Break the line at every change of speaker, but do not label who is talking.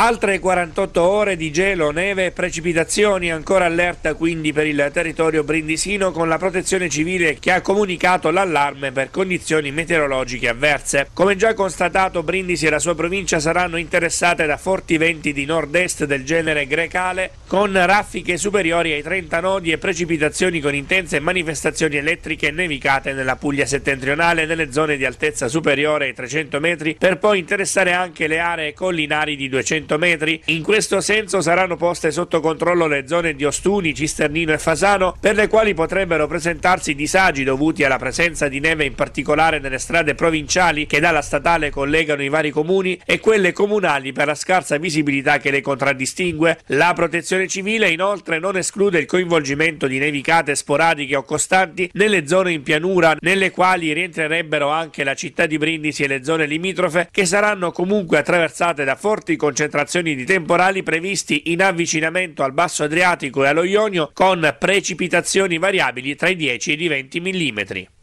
Altre 48 ore di gelo, neve e precipitazioni, ancora allerta quindi per il territorio brindisino con la protezione civile che ha comunicato l'allarme per condizioni meteorologiche avverse. Come già constatato, Brindisi e la sua provincia saranno interessate da forti venti di nord-est del genere grecale con raffiche superiori ai 30 nodi e precipitazioni con intense manifestazioni elettriche e nevicate nella Puglia settentrionale nelle zone di altezza superiore ai 300 metri per poi interessare anche le aree collinari di 200 metri. 100 metri. In questo senso saranno poste sotto controllo le zone di Ostuni, Cisternino e Fasano, per le quali potrebbero presentarsi disagi dovuti alla presenza di neve in particolare nelle strade provinciali che dalla statale collegano i vari comuni e quelle comunali per la scarsa visibilità che le contraddistingue. La protezione civile inoltre non esclude il coinvolgimento di nevicate sporadiche o costanti nelle zone in pianura, nelle quali rientrerebbero anche la città di Brindisi e le zone limitrofe che saranno comunque attraversate da forti concentrazioni concentrazioni di temporali previsti in avvicinamento al Basso Adriatico e allo Ionio con precipitazioni variabili tra i 10 e i 20 mm.